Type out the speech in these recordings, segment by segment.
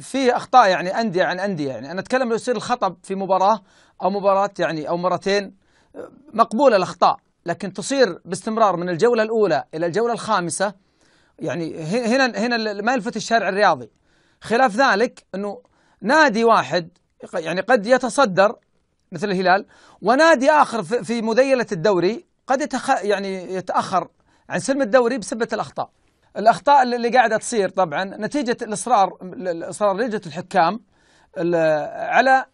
في اخطاء يعني انديه عن انديه يعني انا اتكلم لو يصير الخطا في مباراه او مباراه يعني او مرتين مقبوله الاخطاء لكن تصير باستمرار من الجوله الاولى الى الجوله الخامسه يعني هنا هنا ما يلفت الشارع الرياضي خلاف ذلك انه نادي واحد يعني قد يتصدر مثل الهلال ونادي اخر في مذيله الدوري قد يتخ يعني يتاخر عن سلم الدوري بسبه الاخطاء الأخطاء اللي قاعدة تصير طبعا نتيجة الإصرار إصرار لجنة الحكام على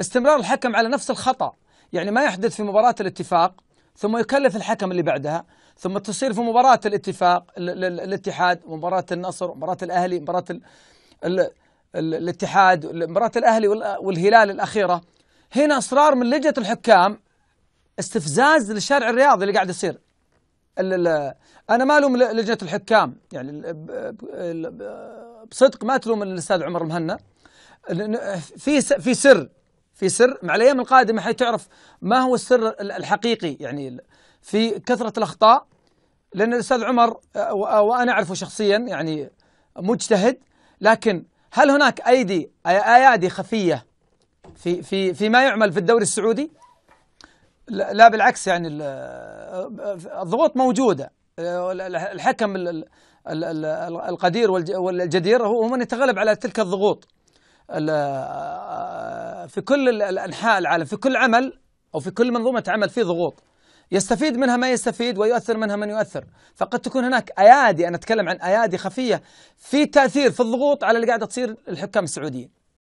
استمرار الحكم على نفس الخطأ يعني ما يحدث في مباراة الاتفاق ثم يكلف الحكم اللي بعدها ثم تصير في مباراة الاتفاق الاتحاد مباراة النصر مباراة الأهلي مباراة الاتحاد مباراة الأهلي والهلال الأخيرة هنا إصرار من لجنة الحكام استفزاز للشارع الرياضي اللي قاعد يصير انا ما الوم لجنه الحكام يعني بصدق ما تلوم الاستاذ عمر مهنا في في سر في سر مع الايام القادمه حتعرف ما هو السر الحقيقي يعني في كثره الاخطاء لان الاستاذ عمر آه، آه، وانا اعرفه شخصيا يعني مجتهد لكن هل هناك ايدي ايادي خفيه في في فيما يعمل في الدوري السعودي؟ لا بالعكس يعني الضغوط موجودة الحكم القدير والجدير هو من يتغلب على تلك الضغوط في كل أنحاء العالم في كل عمل أو في كل منظومة عمل في ضغوط يستفيد منها ما يستفيد ويؤثر منها من يؤثر فقد تكون هناك أيادي أنا أتكلم عن أيادي خفية في تأثير في الضغوط على اللي قاعدة تصير الحكام السعوديين